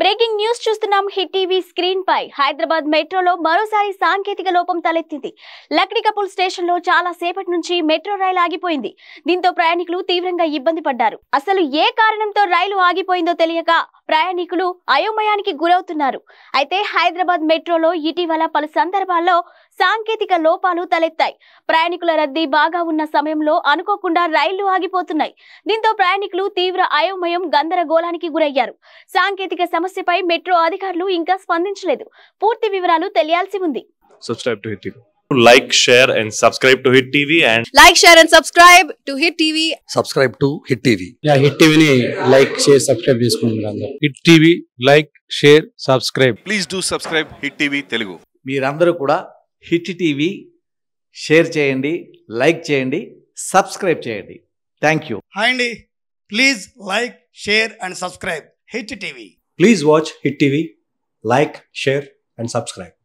breaking news చూస్తున్నాం hit TV screen పై హైదరాబాద్ మెట్రోలో మరోసారి సాంకేతిక లోపం తలెత్తింది లక్డికపుల్ స్టేషన్ లో చాలా సేపటి నుంచి మెట్రో రైలు ఆగిపోయింది దీంతో ప్రయాణికులు తీవ్రంగా ఇబ్బంది పడ్డారు అసలు ఏ కారణంతో రైలు ఆగిపోయిందో తెలియక ప్రయాణికులు అయోమయానికి గురవుతున్నారు అయితే హైదరాబాద్ మెట్రోలో ఇటీవల పలు సందర్భాల్లో సాంకేతిక లోపాలు తలెత్తాయి ప్రయాణికుల రద్దీ బాగా ఉన్న సమయంలో అనుకోకుండా రైళ్లు ఆగిపోతున్నాయి దీంతో ప్రయాణికులు తీవ్ర అయోమయం గందరగోళానికి గురయ్యారు సాంకేతిక సమస్యపై మెట్రో అధికారులు ఇంకా స్పందించలేదు పూర్తి వివరాలు తెలియాల్సి ఉంది subscribe to like share and subscribe to hit TV and like share and subscribe to hit TV subscribe to hit TV యా హిట్ టీవీని లైక్ షేర్ సబ్స్క్రైబ్ చేసుకోండి అందరూ hit TV like share subscribe please do subscribe hit TV Telugu మీరందరూ కూడా hit TV share చేయండి like చేయండి subscribe చేయండి thank you hi please like share and subscribe hit TV please watch hit TV like share and subscribe